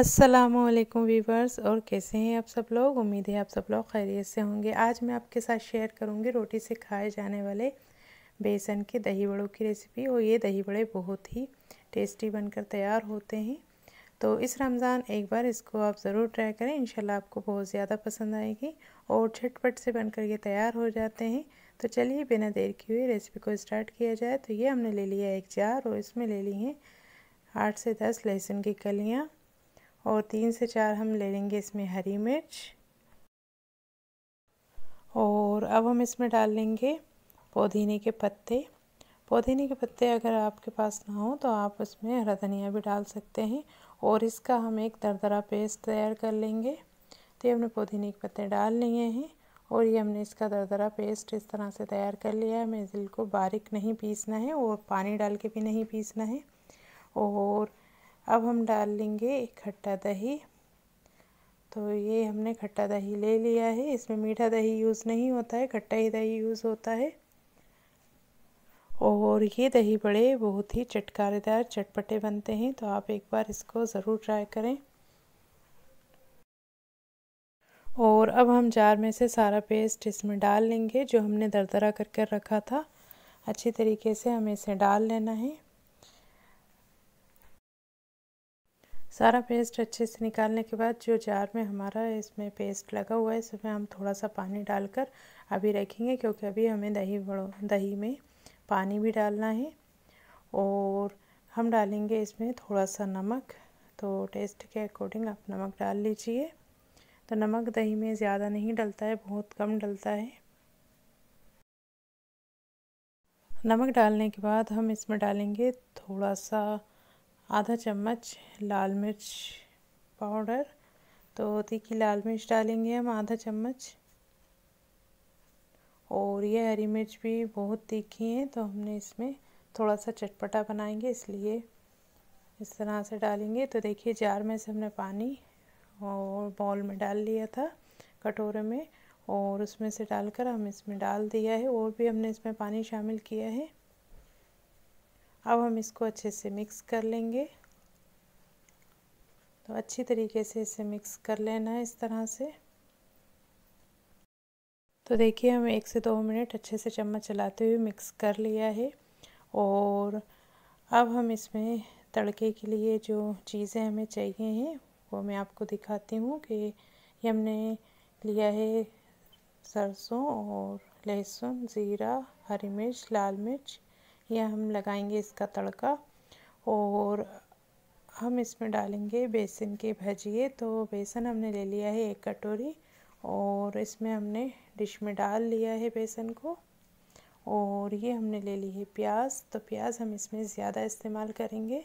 Aslam viewers और कैसे हैं आप सब लोग उम्मीद है आप सब लोग खैरियत से होंगे आज मैं आपके साथ शेयर करूंगी रोटी से खाए जाने वाले बेसन के दही बड़ों की रेसिपी और ये दही बड़े बहुत ही टेस्टी बनकर तैयार होते हैं तो इस रमज़ान एक बार इसको आप ज़रूर ट्राई करें इनशाला आपको बहुत ज़्यादा पसंद आएगी और झटपट से बनकर ये तैयार हो जाते हैं तो चलिए बिना देर की हुई रेसिपी को स्टार्ट किया जाए तो ये हमने ले लिया एक जार और इसमें ले ली हैं आठ से दस लहसुन की कलियाँ और तीन से चार हम ले लेंगे इसमें हरी मिर्च और अब हम इसमें डाल लेंगे पुदीने के पत्ते पुदीने के पत्ते अगर आपके पास ना हो तो आप इसमें हरा धनिया भी डाल सकते हैं और इसका हम एक दरदरा पेस्ट तैयार कर लेंगे तो ये हमने पुदीने के पत्ते डाल लिए हैं और ये हमने इसका दरदरा पेस्ट इस तरह से तैयार कर लिया है हमें इसको को बारीक नहीं पीसना है और पानी डाल के भी नहीं पीसना है और अब हम डाल लेंगे खट्टा दही तो ये हमने खट्टा दही ले लिया है इसमें मीठा दही यूज़ नहीं होता है खट्टा ही दही यूज़ होता है और ये दही बड़े बहुत ही चटकारेदार चटपटे बनते हैं तो आप एक बार इसको ज़रूर ट्राई करें और अब हम जार में से सारा पेस्ट इसमें डाल लेंगे जो हमने दरदरा करके कर रखा था अच्छी तरीके से हमें इसे डाल लेना है सारा पेस्ट अच्छे से निकालने के बाद जो जार में हमारा इसमें पेस्ट लगा हुआ है इसमें हम थोड़ा सा पानी डालकर अभी रखेंगे क्योंकि अभी हमें दही बड़ो दही में पानी भी डालना है और हम डालेंगे इसमें थोड़ा सा नमक तो टेस्ट के अकॉर्डिंग आप नमक डाल लीजिए तो नमक दही में ज़्यादा नहीं डलता है बहुत कम डलता है नमक डालने के बाद हम इसमें डालेंगे थोड़ा सा आधा चम्मच लाल मिर्च पाउडर तो तीखी लाल मिर्च डालेंगे हम आधा चम्मच और ये हरी मिर्च भी बहुत तीखी हैं तो हमने इसमें थोड़ा सा चटपटा बनाएंगे इसलिए इस तरह से डालेंगे तो देखिए जार में से हमने पानी और बॉल में डाल लिया था कटोरे में और उसमें से डालकर हम इसमें डाल दिया है और भी हमने इसमें पानी शामिल किया है अब हम इसको अच्छे से मिक्स कर लेंगे तो अच्छी तरीके से इसे मिक्स कर लेना है इस तरह से तो देखिए हम एक से दो मिनट अच्छे से चम्मच चलाते हुए मिक्स कर लिया है और अब हम इसमें तड़के के लिए जो चीज़ें हमें चाहिए हैं वो मैं आपको दिखाती हूँ कि ये हमने लिया है सरसों और लहसुन ज़ीरा हरी मिर्च लाल मिर्च यह हम लगाएंगे इसका तड़का और हम इसमें डालेंगे बेसन के भजिए तो बेसन हमने ले लिया है एक कटोरी और इसमें हमने डिश में डाल लिया है बेसन को और ये हमने ले ली है प्याज तो प्याज हम इसमें ज़्यादा इस्तेमाल करेंगे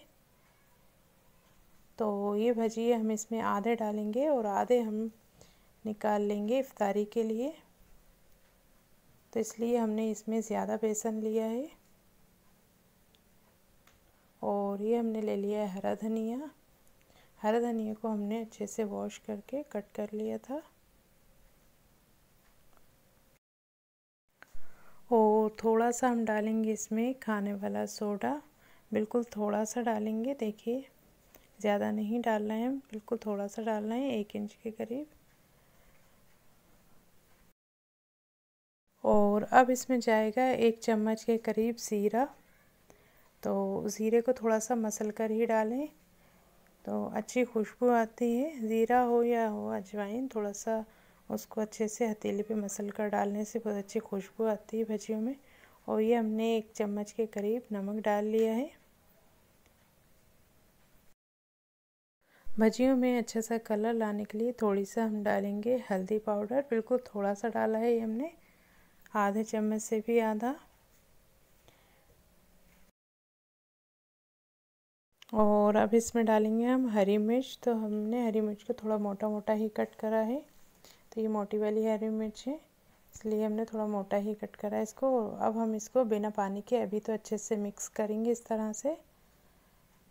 तो ये भजिए हम इसमें आधे डालेंगे और आधे हम निकाल लेंगे इफ्तारी के लिए तो इसलिए हमने इसमें ज़्यादा बेसन लिया है और ये हमने ले लिया है हरा धनिया हरा धनिया को हमने अच्छे से वॉश करके कट कर लिया था और थोड़ा सा हम डालेंगे इसमें खाने वाला सोडा बिल्कुल थोड़ा सा डालेंगे देखिए ज़्यादा नहीं डालना है बिल्कुल थोड़ा सा डालना है एक इंच के करीब और अब इसमें जाएगा एक चम्मच के करीब सीरा तो ज़ीरे को थोड़ा सा मसल कर ही डालें तो अच्छी खुशबू आती है ज़ीरा हो या हो अजवाइन थोड़ा सा उसको अच्छे से हथेली पे मसल कर डालने से बहुत अच्छी खुशबू आती है भजियों में और ये हमने एक चम्मच के करीब नमक डाल लिया है भजियों में अच्छा सा कलर लाने के लिए थोड़ी सा हम डालेंगे हल्दी पाउडर बिल्कुल थोड़ा सा डाला है ये हमने आधे चम्मच से भी आधा और अब इसमें डालेंगे हम हरी मिर्च तो हमने हरी मिर्च को थोड़ा मोटा मोटा ही कट करा है तो ये मोटी वाली हरी मिर्च है इसलिए हमने थोड़ा मोटा ही कट करा है इसको अब हम इसको बिना पानी के अभी तो अच्छे से मिक्स करेंगे इस तरह से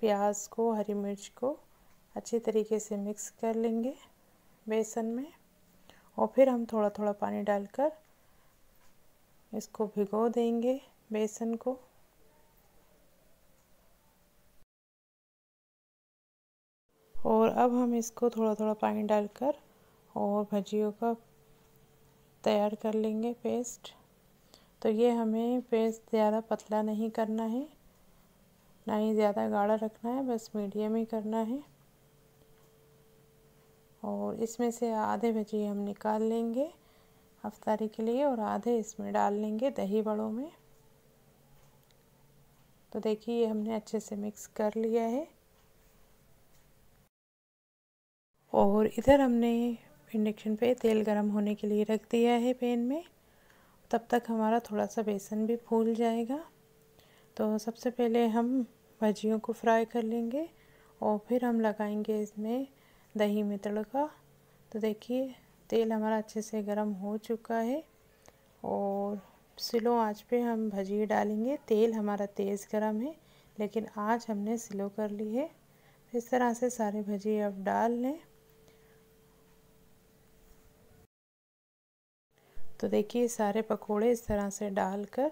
प्याज को हरी मिर्च को अच्छे तरीके से मिक्स कर लेंगे बेसन में और फिर हम थोड़ा थोड़ा पानी डालकर इसको भिगो देंगे बेसन को और अब हम इसको थोड़ा थोड़ा पानी डालकर और भजियों का तैयार कर लेंगे पेस्ट तो ये हमें पेस्ट ज़्यादा पतला नहीं करना है ना ही ज़्यादा गाढ़ा रखना है बस मीडियम ही करना है और इसमें से आधे भजिए हम निकाल लेंगे अफ्तारी के लिए और आधे इसमें डाल लेंगे दही बड़ों में तो देखिए हमने अच्छे से मिक्स कर लिया है और इधर हमने इंडक्शन पे तेल गरम होने के लिए रख दिया है पैन में तब तक हमारा थोड़ा सा बेसन भी फूल जाएगा तो सबसे पहले हम भजियों को फ्राई कर लेंगे और फिर हम लगाएंगे इसमें दही में तड़का तो देखिए तेल हमारा अच्छे से गर्म हो चुका है और स्लो आंच पे हम भजिए डालेंगे तेल हमारा तेज़ गरम है लेकिन आज हमने स्लो कर ली है इस तरह से सारे भजिए अब डाल लें तो देखिए सारे पकोड़े इस तरह से डाल कर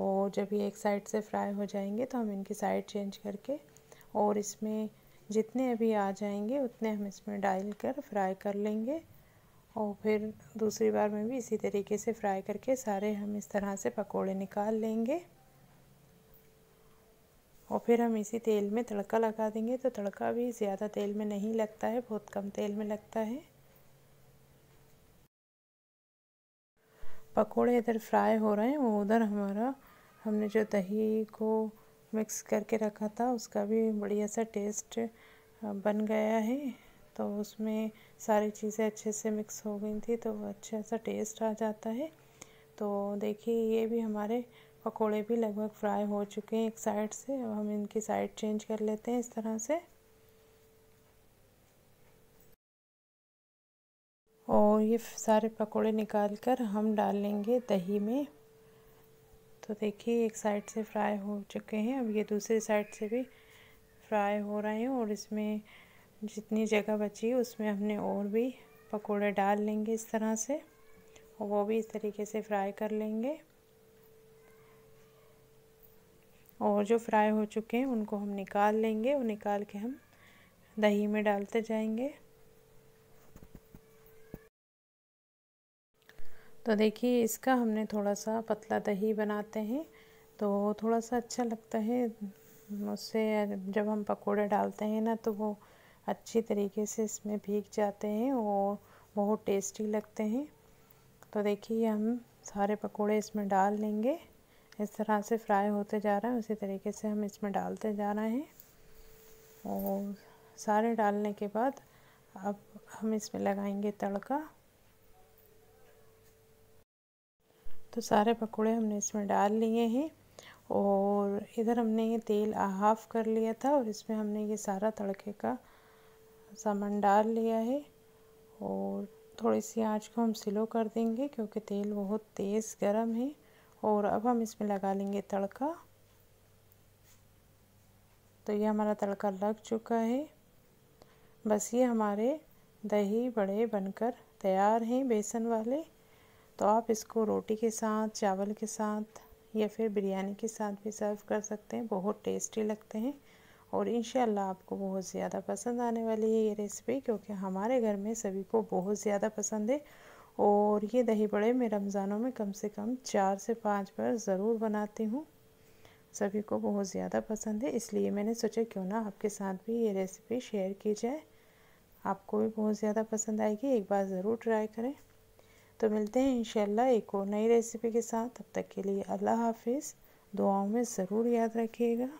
और जब ये एक साइड से फ्राई हो जाएंगे तो हम इनकी साइड चेंज करके और इसमें जितने अभी आ जाएंगे उतने हम इसमें डाल कर फ्राई कर लेंगे और फिर दूसरी बार में भी इसी तरीके से फ्राई करके सारे हम इस तरह से पकोड़े निकाल लेंगे और फिर हम इसी तेल में तड़का लगा देंगे तो तड़का भी ज़्यादा तेल में नहीं लगता है बहुत कम तेल में लगता है पकोड़े इधर फ्राई हो रहे हैं वो उधर हमारा हमने जो दही को मिक्स करके रखा था उसका भी बढ़िया सा टेस्ट बन गया है तो उसमें सारी चीज़ें अच्छे से मिक्स हो गई थी तो अच्छा सा टेस्ट आ जाता है तो देखिए ये भी हमारे पकोड़े भी लगभग फ्राई हो चुके हैं एक साइड से अब हम इनकी साइड चेंज कर लेते हैं इस तरह से और ये सारे पकोड़े निकाल कर हम डालेंगे दही में तो देखिए एक साइड से फ्राई हो चुके हैं अब ये दूसरे साइड से भी फ्राई हो रहे हैं और इसमें जितनी जगह बची उसमें हमने और भी पकोड़े डाल लेंगे इस तरह से और वो भी इस तरीके से फ्राई कर लेंगे और जो फ्राई हो चुके हैं उनको हम निकाल लेंगे और निकाल के हम दही में डालते जाएंगे तो देखिए इसका हमने थोड़ा सा पतला दही बनाते हैं तो थोड़ा सा अच्छा लगता है उससे जब हम पकोड़े डालते हैं ना तो वो अच्छी तरीके से इसमें भीग जाते हैं और बहुत टेस्टी लगते हैं तो देखिए हम सारे पकोड़े इसमें डाल लेंगे इस तरह से फ्राई होते जा रहा है उसी तरीके से हम इसमें डालते जा रहे हैं और सारे डालने के बाद अब हम इसमें लगाएंगे तड़का तो सारे पकोड़े हमने इसमें डाल लिए हैं और इधर हमने ये तेल हाफ कर लिया था और इसमें हमने ये सारा तड़के का सामान डाल लिया है और थोड़ी सी आँच को हम स्लो कर देंगे क्योंकि तेल बहुत तेज़ गरम है और अब हम इसमें लगा लेंगे तड़का तो ये हमारा तड़का लग चुका है बस ये हमारे दही बड़े बनकर तैयार हैं बेसन वाले तो आप इसको रोटी के साथ चावल के साथ या फिर बिरयानी के साथ भी सर्व कर सकते हैं बहुत टेस्टी लगते हैं और इन आपको बहुत ज़्यादा पसंद आने वाली है ये रेसिपी क्योंकि हमारे घर में सभी को बहुत ज़्यादा पसंद है और ये दही बड़े मैं रमज़ानों में कम से कम चार से पाँच बार ज़रूर बनाती हूँ सभी को बहुत ज़्यादा पसंद है इसलिए मैंने सोचा क्यों ना आपके साथ भी ये रेसिपी शेयर की जाए आपको भी बहुत ज़्यादा पसंद आएगी एक बार ज़रूर ट्राई करें तो मिलते हैं इंशाल्लाह एक और नई रेसिपी के साथ तब तक के लिए अल्लाह हाफिज़ दुआओं में ज़रूर याद रखिएगा